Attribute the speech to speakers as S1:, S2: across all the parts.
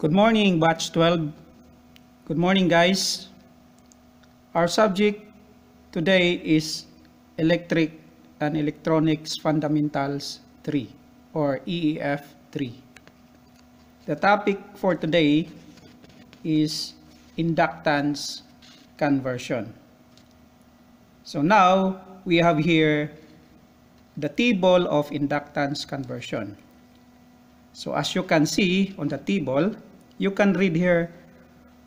S1: Good morning, batch 12. Good morning, guys. Our subject today is Electric and Electronics Fundamentals 3 or EEF 3. The topic for today is inductance conversion. So now we have here the table of inductance conversion. So as you can see on the table, you can read here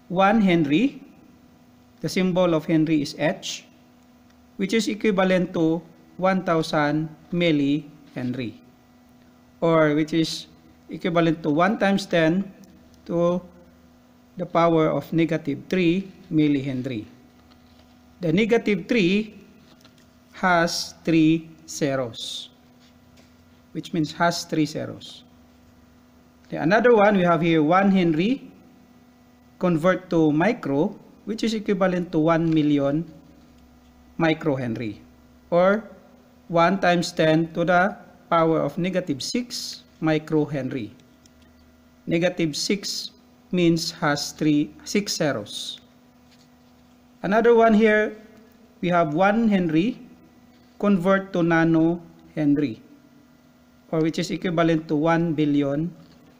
S1: 1 Henry. The symbol of Henry is H, which is equivalent to 1,000 millihenry, or which is equivalent to 1 times 10 to the power of negative 3 millihenry. The negative 3 has 3 zeros, which means has 3 zeros. Okay, another one, we have here 1 Henry convert to micro, which is equivalent to 1 million micro Henry or 1 times 10 to the power of negative 6 micro Henry. 6 means has three, 6 zeros. Another one here, we have 1 Henry convert to nano Henry or which is equivalent to 1 billion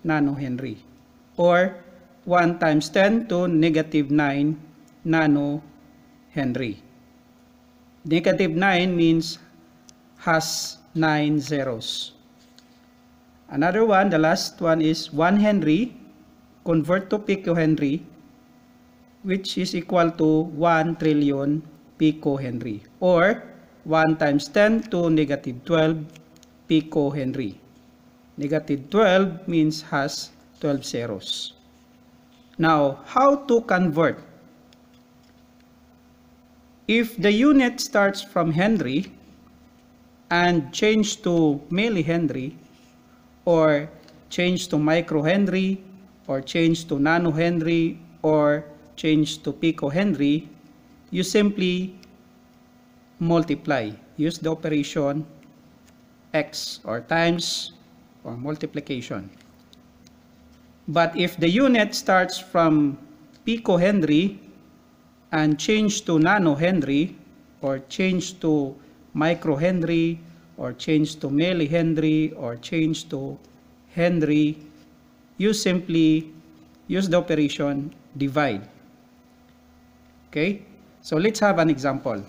S1: nanohenry or 1 times 10 to negative 9 nanohenry. Negative 9 means has 9 zeros. Another one, the last one is 1 Henry, convert to picohenry, which is equal to 1 trillion picohenry or 1 times 10 to negative 12 picohenry. Negative 12 means has 12 zeros. Now, how to convert? If the unit starts from Henry and change to millihenry or change to microhenry or change to nanohenry or change to picohenry, you simply multiply. Use the operation x or times or multiplication. But if the unit starts from picohenry and change to nanohenry or change to microhenry or change to millihenry or change to henry, you simply use the operation divide. Okay, so let's have an example.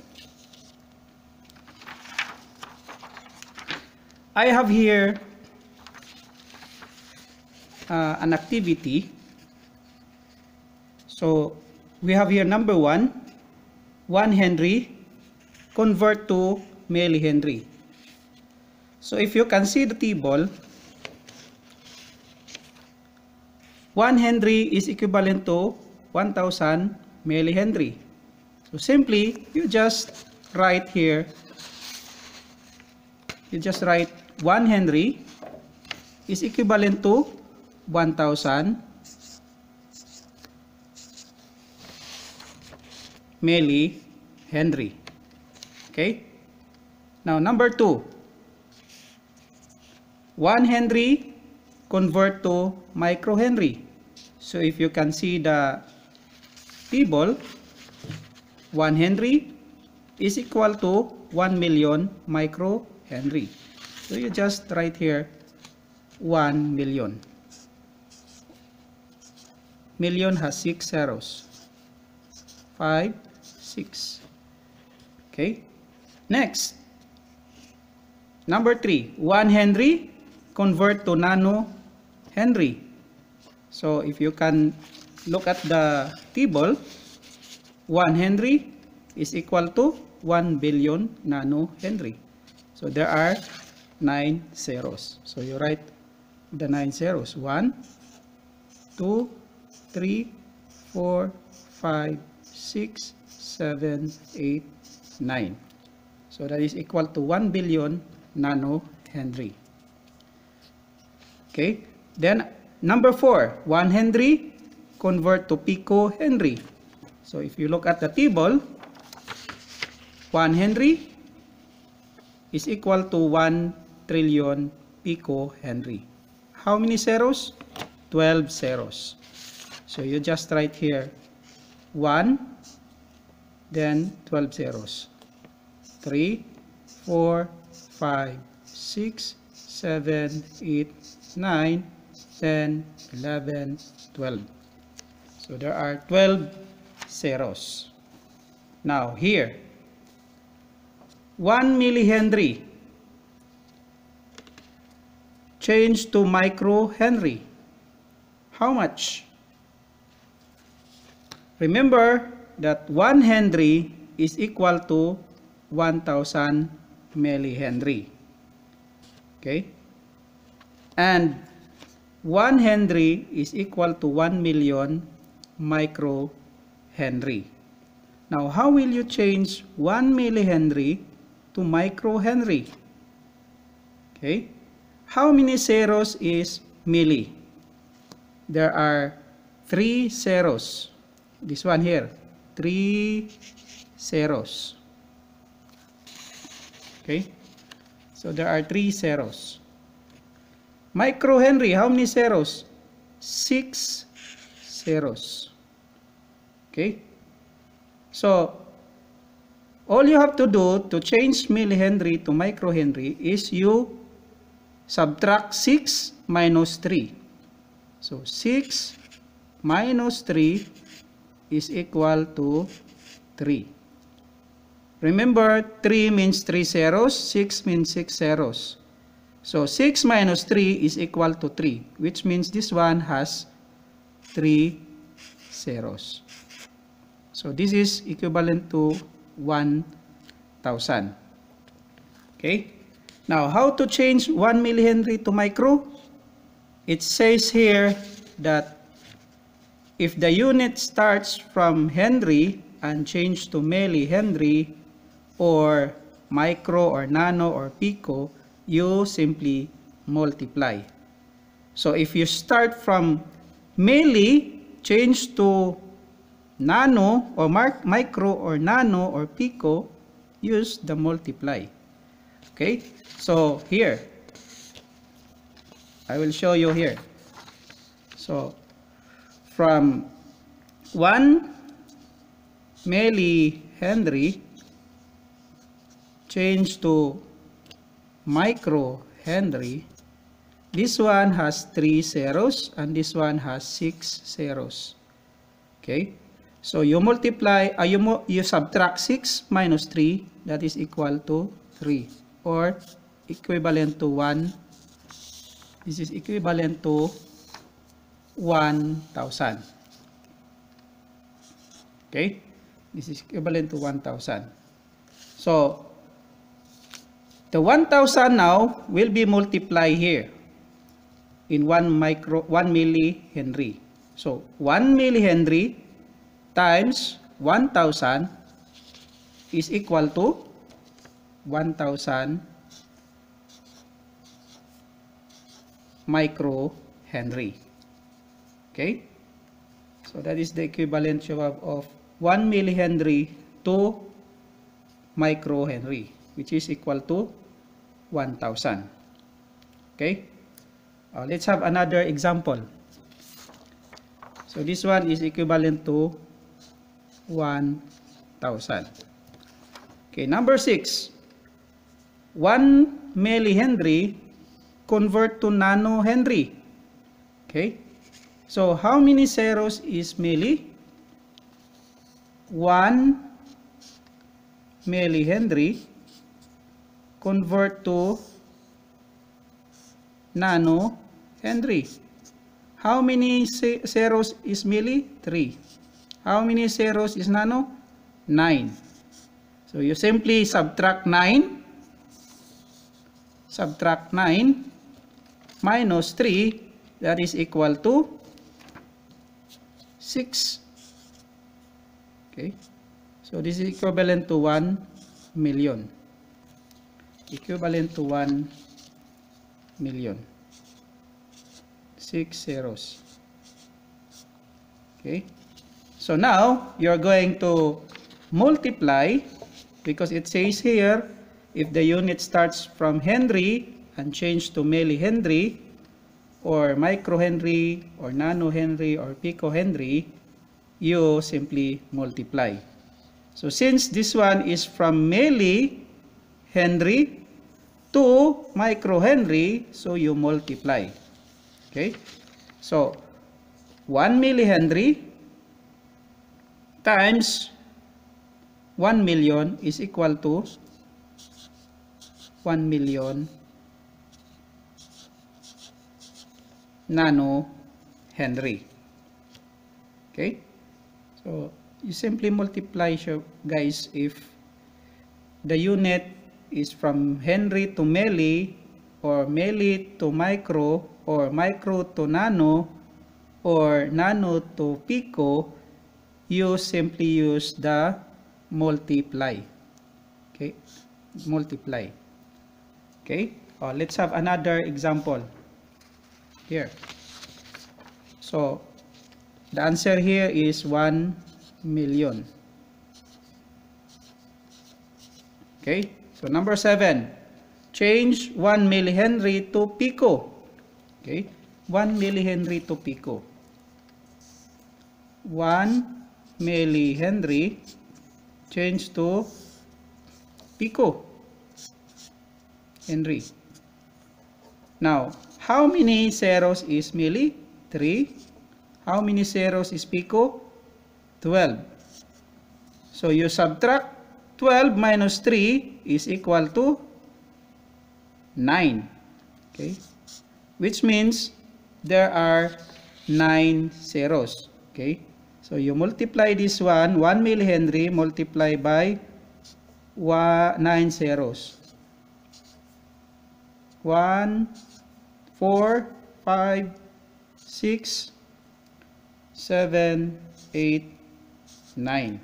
S1: I have here uh, an activity. So we have here number 1, 1 Henry convert to milli Henry. So if you can see the table, 1 Henry is equivalent to 1000 Henry. So simply, you just write here, you just write 1 Henry is equivalent to 1,000 milli Henry. Okay? Now, number 2. 1 Henry convert to micro Henry. So, if you can see the table, 1 Henry is equal to 1 million micro Henry. So, you just write here 1 million. million has 6 zeros. Five, six. Okay. Next. Number 3. 1 Henry convert to nano Henry. So if you can look at the table, 1 Henry is equal to 1 billion nano Henry. So there are 9 zeros. So you write the 9 zeros. 1, 2, 3, 4, 5, 6, 7, 8, 9. So that is equal to 1 billion nano Henry. Okay, then number 4, 1 Henry convert to pico Henry. So if you look at the table, 1 Henry is equal to 1 trillion pico Henry. How many zeros? 12 zeros. So you just write here 1, then 12 zeros. 3, 4, 5, 6, 7, 8, 9, 10, 11, 12. So there are 12 zeros. Now here, 1 millihenry changed to micro Henry. How much? Remember that 1 Henry is equal to 1000 millihenry. Okay? And 1 Henry is equal to 1 million micro Henry. Now, how will you change 1 millihenry to micro Henry? Okay? How many zeros is milli? There are 3 zeros. this one here, 3 zeros. Okay? So there are 3 zeros. Microhenry, how many zeros? 6 zeros. Okay? So, all you have to do to change millihenry to microhenry is you subtract 6 minus 3. So, 6 minus 3 is equal to 3. Remember, 3 means 3 zeros, 6 means 6 zeros. So, 6 minus 3 is equal to 3, which means this one has 3 zeros. So, this is equivalent to 1,000. Okay? Now, how to change 1 millihenry to micro? It says here that If the unit starts from Henry and change to milli Henry or micro or nano or pico, you simply multiply. So if you start from milli, change to nano or micro or nano or pico, use the multiply. Okay, so here, I will show you here. So from 1 Henry change to micro Henry. This one has 3 zeros and this one has 6 zeros. Okay? So you multiply, uh, you, you subtract 6 minus 3, that is equal to 3 or equivalent to 1. This is equivalent to 1,000. Okay? This is equivalent to 1,000. So, the 1,000 now will be multiplied here in 1 micro 1 millihenry. So, 1 millihenry times 1,000 is equal to 1,000 micro Henry. Okay? So that is the equivalent of, 1 millihenry to microhenry, which is equal to 1,000. Okay? Uh, let's have another example. So this one is equivalent to 1,000. Okay, number 6. 1 millihenry convert to nanohenry. Okay? So, how many zeros is milli? 1 millihenry convert to nano henry. How many zeros is milli? 3. How many zeros is nano? 9. So, you simply subtract 9. Subtract 9 minus 3 that is equal to 6. Okay. So this is equivalent to 1 million. Equivalent to 1 million. 6 zeros. Okay. So now you're going to multiply because it says here if the unit starts from Henry and change to millihenry, or microhenry or nanohenry or picohenry, you simply multiply. So since this one is from milli Henry to microhenry, so you multiply. Okay? So 1 Henry times 1 million is equal to 1 million nano Henry. Okay? So, you simply multiply siya, guys, if the unit is from Henry to Meli, or Meli to micro, or micro to nano, or nano to pico, you simply use the multiply. Okay? Multiply. Okay? Oh, let's have another example here so the answer here is 1 million okay so number 7 change 1 millihenry to pico okay 1 millihenry to pico 1 millihenry change to pico henry now How many zeros is milli? 3. How many zeros is pico? 12. So you subtract 12 minus 3 is equal to 9. Okay? Which means there are 9 zeros. Okay? So you multiply this one, 1 millihenry multiply by 9 zeros. 1 4, 5, 6, 7, 8, 9.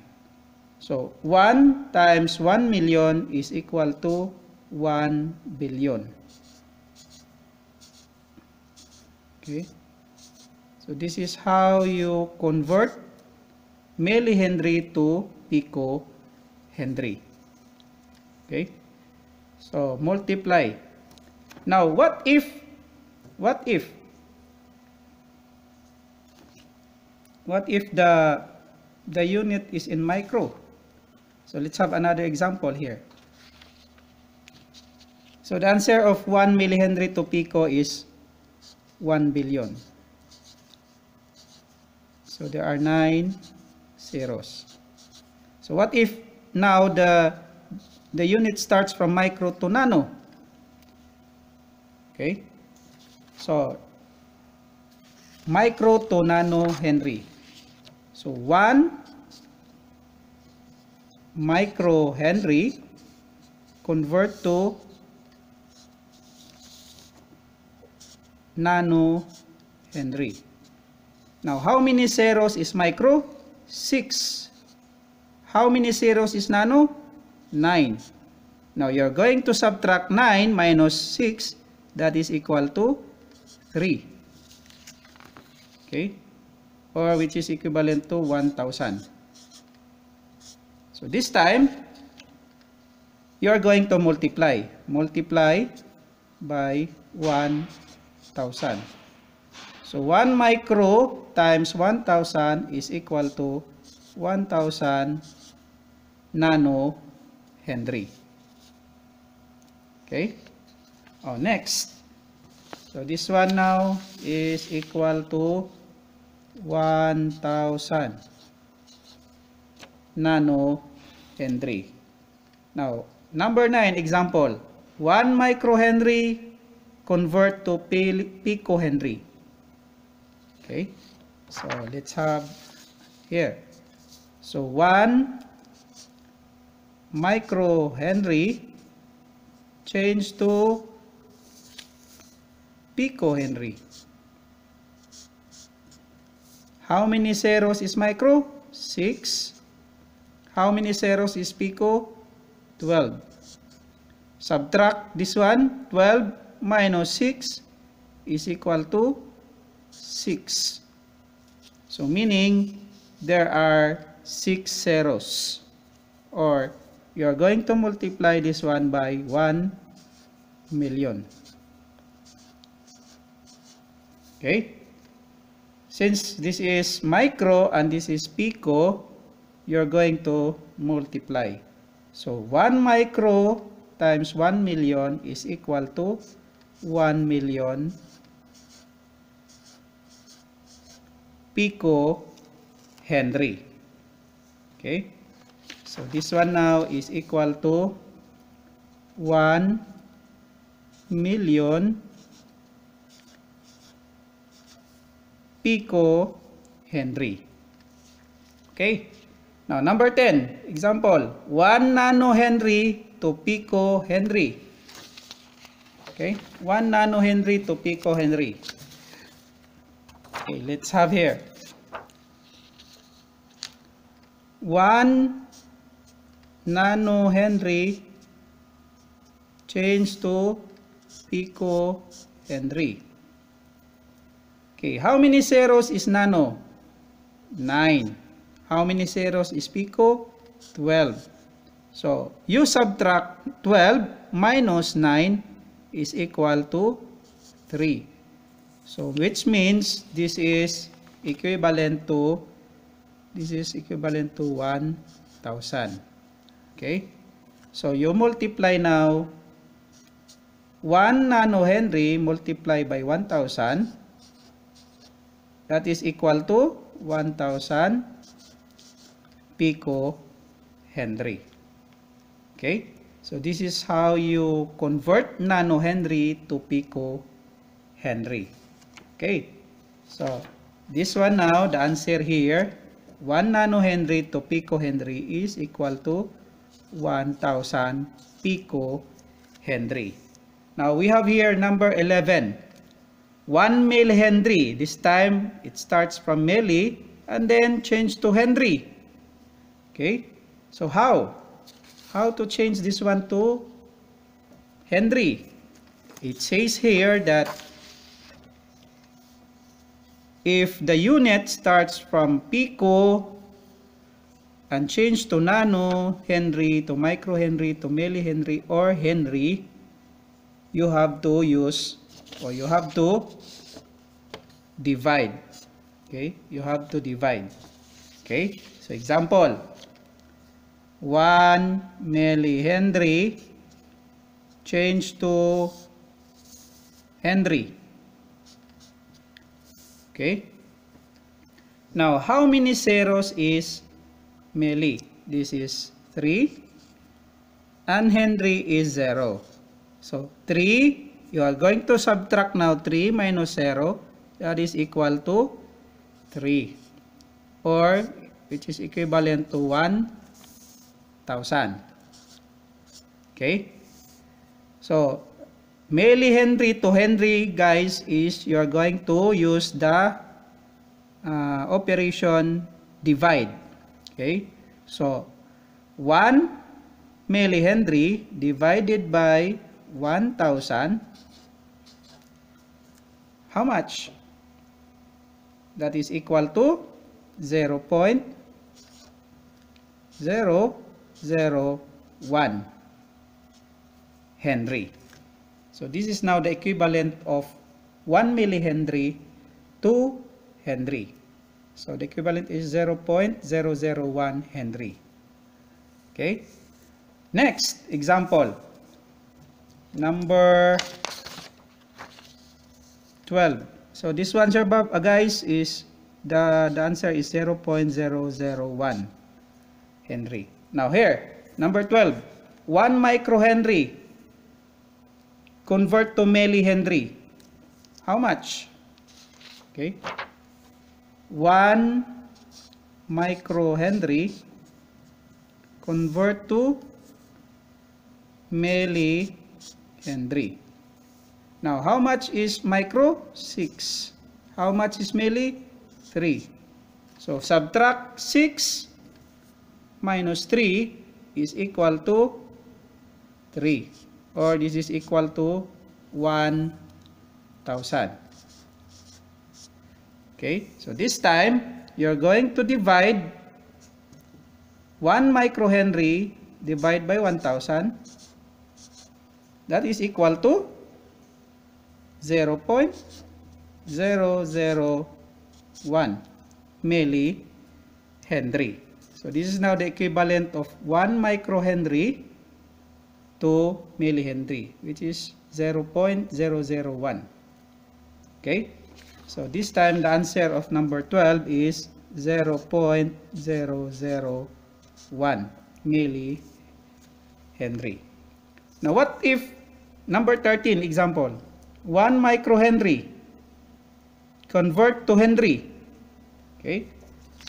S1: So, 1 times 1 million is equal to 1 billion. Okay. So, this is how you convert millihenry to pico Henry. Okay. So, multiply. Now, what if what if what if the the unit is in micro so let's have another example here so the answer of 1 millihenry to pico is 1 billion so there are 9 zeros so what if now the the unit starts from micro to nano okay So, micro to nano Henry. So, 1 micro Henry convert to nano Henry. Now, how many zeros is micro? 6. How many zeros is nano? 9. Now, you're going to subtract 9 minus 6. That is equal to 3. Okay? Or which is equivalent to 1,000. So this time, you are going to multiply. Multiply by 1,000. So 1 micro times 1,000 is equal to 1,000 nano Henry. Okay? Oh, next. So this one now is equal to 1000 nano Henry. Now, number 9 example. 1 microhenry convert to picohenry. Okay. So let's have here. So 1 microhenry change to Pico Henry. How many zeros is micro? 6. How many zeros is pico? 12. Subtract this one, 12 minus 6 is equal to 6. So meaning there are 6 zeros or you are going to multiply this one by 1 million. Okay? Since this is micro and this is pico, you're going to multiply. So 1 micro times 1 million is equal to 1 million pico Henry. Okay? So this one now is equal to 1 million pico Henry. Okay? Now, number 10. Example, 1 nano Henry to pico Henry. Okay? 1 nano Henry to pico Henry. Okay, let's have here. 1 nano Henry change to pico Henry. Okay, how many zeros is nano? 9. How many zeros is pico? 12. So, you subtract 12 minus 9 is equal to 3. So, which means this is equivalent to this is equivalent to 1,000. Okay? So, you multiply now 1 nano henry multiply by 1,000 That is equal to 1,000 pico Henry. Okay? So this is how you convert nano Henry to pico Henry. Okay? So this one now, the answer here, 1 nano Henry to pico Henry is equal to 1,000 pico Henry. Now we have here number 11. 1 male Henry. This time, it starts from milli and then change to Henry. Okay? So how? How to change this one to Henry? It says here that if the unit starts from pico and change to nano henry to micro henry to milli henry or henry you have to use or you have to divide. Okay? You have to divide. Okay? So, example, 1 millihenry change to Henry. Okay? Now, how many zeros is milli? This is 3. And Henry is 0. So, 3 You are going to subtract now 3 minus 0. That is equal to 3. Or which is equivalent to 1,000. Okay? So, merely Henry to Henry, guys, is you are going to use the uh, operation divide. Okay? So, 1 milli Henry divided by 1,000 how much? That is equal to 0 0.001 Henry. So this is now the equivalent of 1 millihenry to Henry. So the equivalent is 0 0.001 Henry. Okay. Next example. number 12 so this one sir Bob, uh, guys is the, the answer is 0 0.001 henry now here number 12 1 Henry convert to Henry. how much okay 1 micro Henry convert to milli and 3. Now, how much is micro? 6. How much is milli? 3. So, subtract 6 minus 3 is equal to 3. Or this is equal to 1,000. Okay, so this time, you're going to divide 1 microhenry divided by 1,000 that is equal to 0 0.001 millihenry. So this is now the equivalent of 1 microhenry to millihenry, which is 0 0.001. Okay, so this time the answer of number 12 is 0 0.001 millihenry. Now, what if, number 13, example, 1 microhenry convert to Henry. Okay?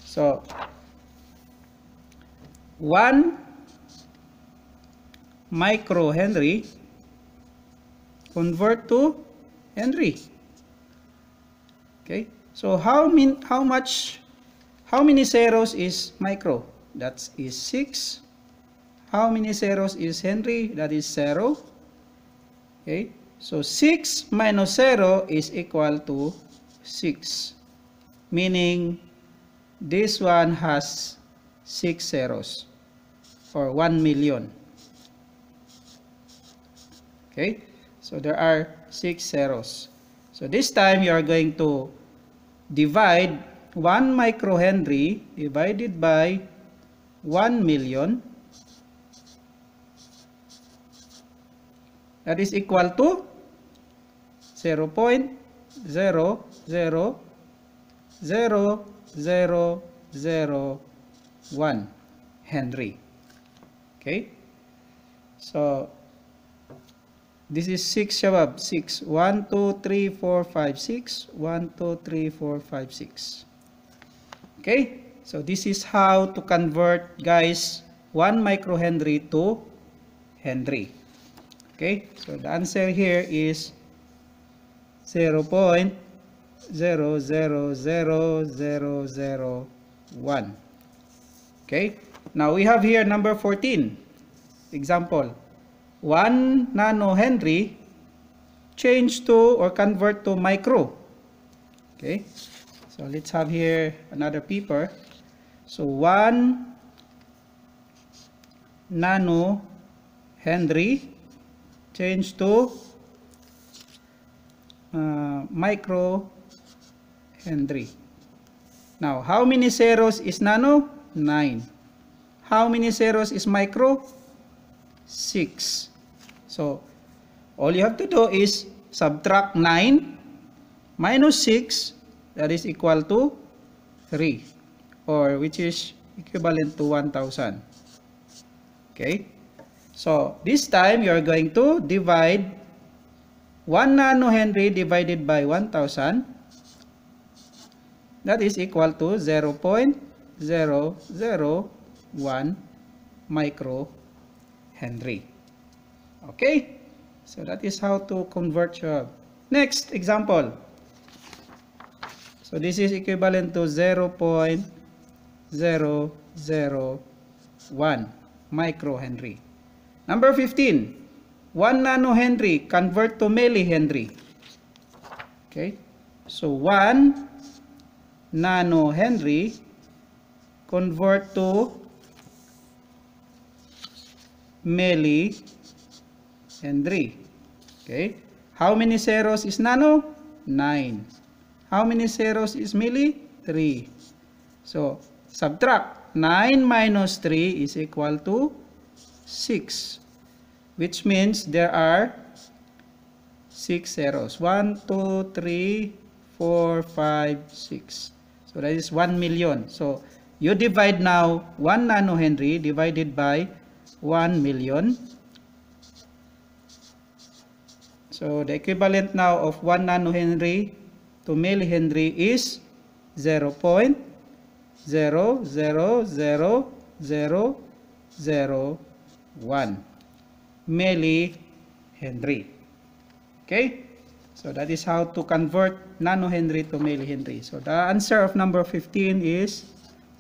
S1: So, 1 microhenry convert to Henry. Okay? So, how, min how much, how many zeros is micro? That is 6 How many zeros is Henry? That is 0. Okay. So 6 minus 0 is equal to 6. Meaning this one has 6 zeros or 1 million. Okay. So there are 6 zeros. So this time you are going to divide 1 microhenry divided by 1 million that is equal to 0 Henry. Okay. So this is 6 shabab 6 1 2 3 4 5 6 1 2 3 4 5 6 okay so this is how to convert guys 1 micro Henry to henry Okay, so the answer here is 0 0.000001. Okay, now we have here number 14. Example, 1 nanohenry change to or convert to micro. Okay, so let's have here another paper. So 1 nano henry change to uh, micro Henry. Now, how many zeros is nano? 9. How many zeros is micro? 6. So, all you have to do is subtract 9 minus 6 that is equal to 3 or which is equivalent to 1000. Okay? So this time you are going to divide 1 nanohenry divided by 1000 that is equal to 0 0.001 microhenry. Okay, so that is how to convert your next example. So this is equivalent to 0 0.001 microhenry. Number 15, 1 nano Henry convert to milli Henry. Okay? So 1 nano Henry convert to milli Henry. Okay? How many zeros is nano? 9. How many zeros is milli? 3. So, subtract. 9 minus 3 is equal to 6 which means there are 6 zeros 1 2 3 4 5 6 so that is 1 million so you divide now 1 nanohenry divided by 1 million so the equivalent now of 1 nanohenry to millihenry is 0 0.00000 1 millihenry. Okay? So that is how to convert nanohenry to millihenry. So the answer of number 15 is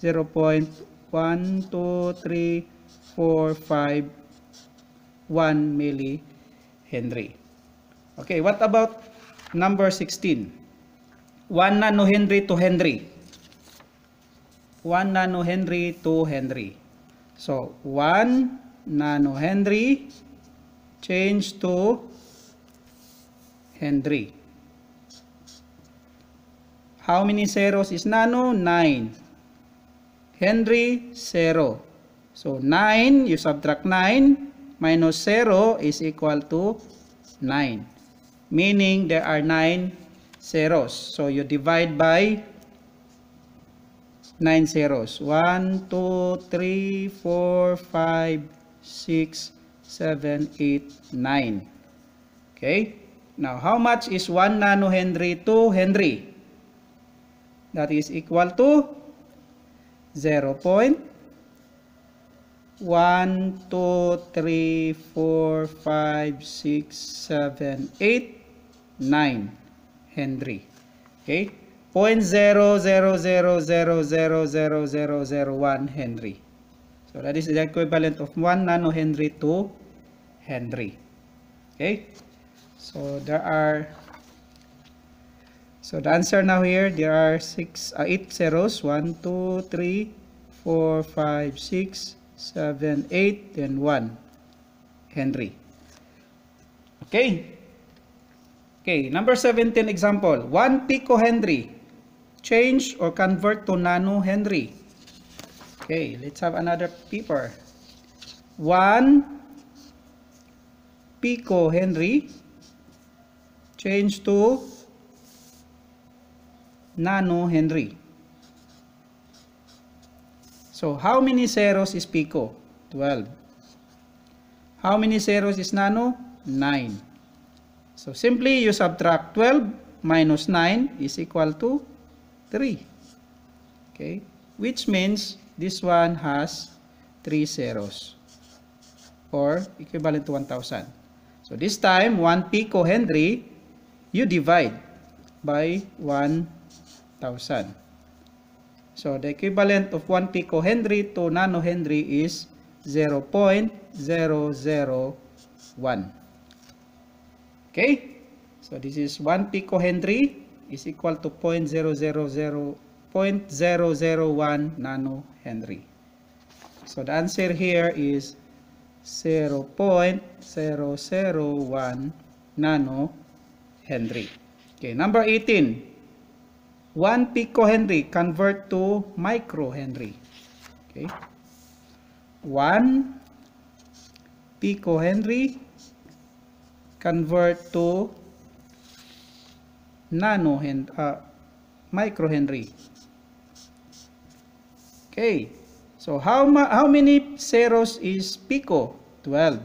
S1: 0 1, 2, 3, millihenry. Okay, what about number 16? 1 nanohenry to Henry. 1 nanohenry to Henry. So, 1 nano Henry change to Henry. How many zeros is nano? 9. Henry, 0. So 9, you subtract 9 minus 0 is equal to 9. Meaning there are 9 zeros. So you divide by 9 zeros. 1, 2, 3, 4, 5, 6, 7, 8, 9. Okay? Now, how much is 1 nanohenry to Henry? That is equal to 0 1, 2, 3, 4, 5, 6, 7, 8, 9 Henry. Okay? 0.000000001 Henry. So that is the equivalent of 1 nanohenry to Henry. Okay? So there are So the answer now here there are 6 uh, 8 zeros 1 2 3 4 5 6 7 8 then 1 Henry. Okay? Okay, number 17 example, 1 picohenry change or convert to nanohenry. Okay, let's have another paper. 1 pico Henry change to nano Henry. So, how many zeros is pico? 12. How many zeros is nano? 9. So, simply you subtract 12 minus 9 is equal to 3. Okay, which means This one has 3 zeros or equivalent to 1,000. So this time, 1 picohenry, you divide by 1,000. So the equivalent of 1 picohenry to nanohenry is 0.001. Okay? So this is 1 picohenry is equal to 0.0001 0.001 nano henry. So the answer here is 0.001 nano henry. Okay, number 18. 1 picohenry convert to microhenry. Okay. 1 picohenry convert to nanohenry. Uh, microhenry. Okay. So how ma how many zeros is pico? 12.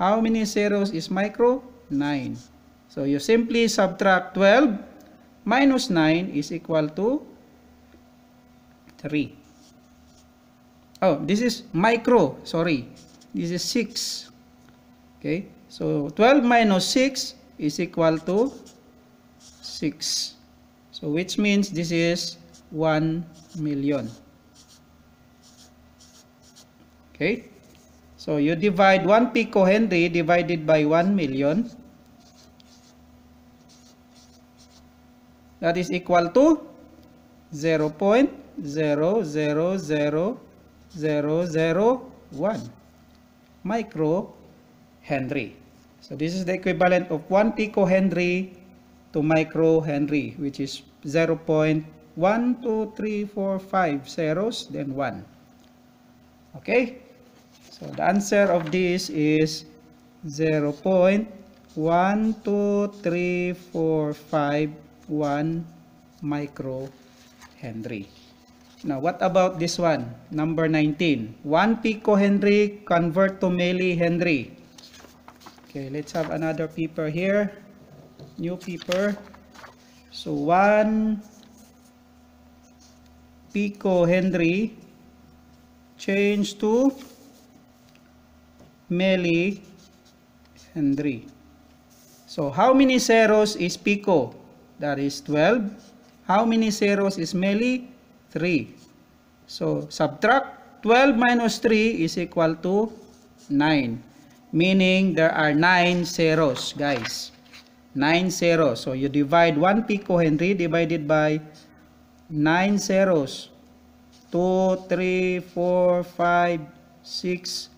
S1: How many zeros is micro? 9. So you simply subtract 12 minus 9 is equal to 3. Oh, this is micro, sorry. This is 6. Okay? So 12 minus 6 is equal to 6. So which means this is 1 million. Okay. So you divide 1 picohenry divided by 1 million. That is equal to 0 0.000001 microhenry. So this is the equivalent of 1 picohenry to microhenry, which is 0.12345 zeros, then 1. Okay? So the answer of this is 0.123451 micro microhenry. Now, what about this one? Number 19. 1 picohenry convert to Henry. Okay, let's have another paper here. new paper. So 1 pico Henry change to milli Henry. So how many zeros is pico? That is 12. How many zeros is milli? 3. So subtract 12 minus 3 is equal to 9. Meaning there are 9 zeros, guys. 9 zeros. So you divide 1 picohenry divided by 9 zeros. 2, 3, 4, 5, 6,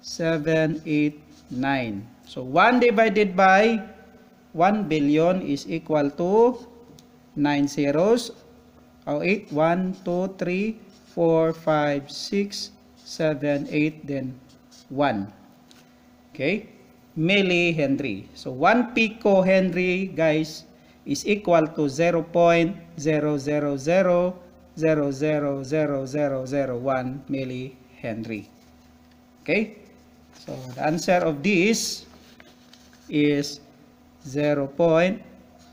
S1: 7, 8, 9. So 1 divided by 1 billion is equal to 9 zeros. Oh, 8, 1, 2, 3, 4, 5, 6, 7, 8, then 1. Okay? millihenry. So 1 pico henry guys is equal to 0.000000001 millihenry. Okay? So the answer of this is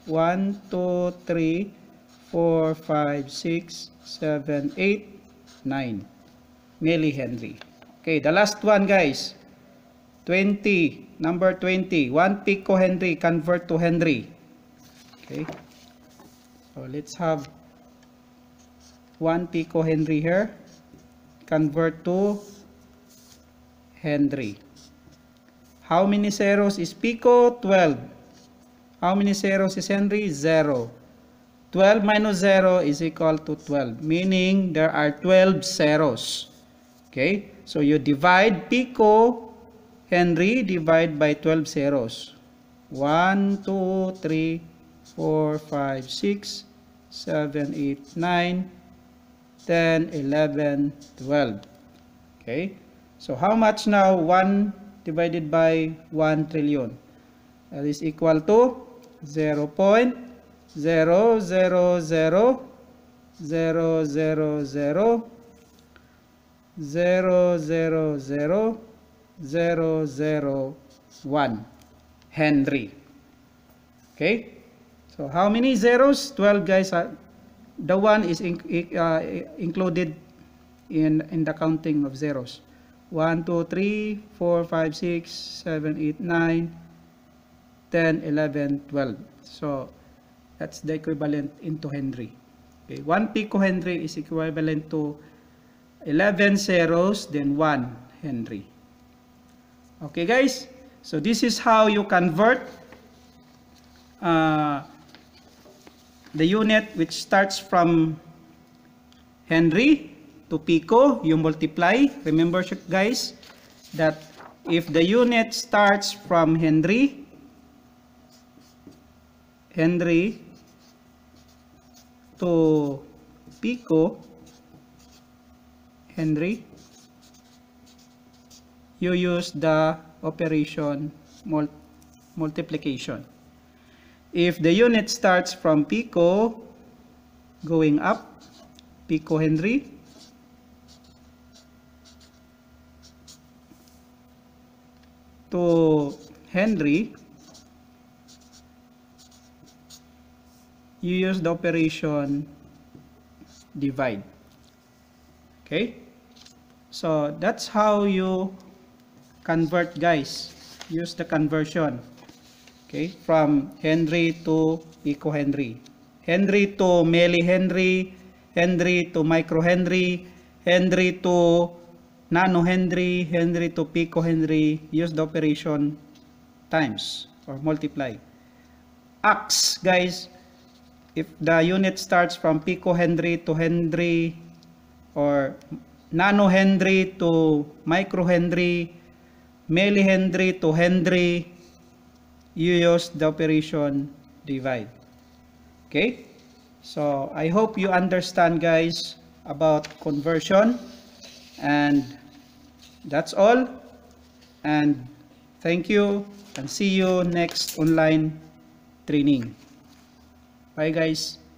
S1: 0.12345678 millihenry. Okay, the last one guys. 20 Number 20, 1 pico Henry, convert to Henry. Okay. So let's have 1 pico Henry here convert to Henry. How many zeros is pico? 12. How many zeros is Henry? 0. 12 minus 0 is equal to 12, meaning there are 12 zeros. Okay, so you divide pico Henry divide by 12 zeros. 1, 2, 3, 4, 5, 6, 7, 8, 9, 10, 11, 12. Okay. So how much now 1 divided by 1 trillion? That is equal to 0 0.0000000000000000000000000000000000000000000000000000000000000000000000000000000000000000000000000000000000000000000000000000000000000000000000000000000000000000000000000000000000000000000000000000000000000000000000000000000000000000000000000000000000000000000000000000000000000000000000000000000000000000000000000000000000000000000000000000000000000000000000000000000000000000000000000000000000000000000000000000000000000000000000000000000000000000000000000000000000000000000000000000000000000000000000000000000000000000000000000000000000000000000000000000000000000000000000000000000000000000000000000000000000000000000000000000000000000000000000000000000000000000000000000000000000000000000000000000000000000000000000000000000000000000000000000000000000000000000 Henry. Okay? So how many zeros? 12 guys. Are, uh, the one is in, uh, included in, in the counting of zeros. 1, 2, 3, 4, 5, 6, 7, 8, 9, 10, 11, 12. So that's the equivalent into Henry. Okay, 1 pico Henry is equivalent to 11 zeros, then 1 Henry. Okay guys? So this is how you convert uh, the unit which starts from Henry to Pico. You multiply. Remember guys that if the unit starts from Henry, Henry to Pico, Henry you use the operation mul multiplication. If the unit starts from pico going up, pico Henry, to Henry, you use the operation divide. Okay? So that's how you convert guys use the conversion okay from Henry to pico Henry Henry to milli Henry Henry to micro Henry Henry to nano Henry Henry to pico Henry use the operation times or multiply X guys if the unit starts from pico Henry to Henry or nano Henry to micro Henry millihenry to henry, you use the operation divide. Okay? So, I hope you understand guys about conversion and that's all and thank you and see you next online training. Bye guys.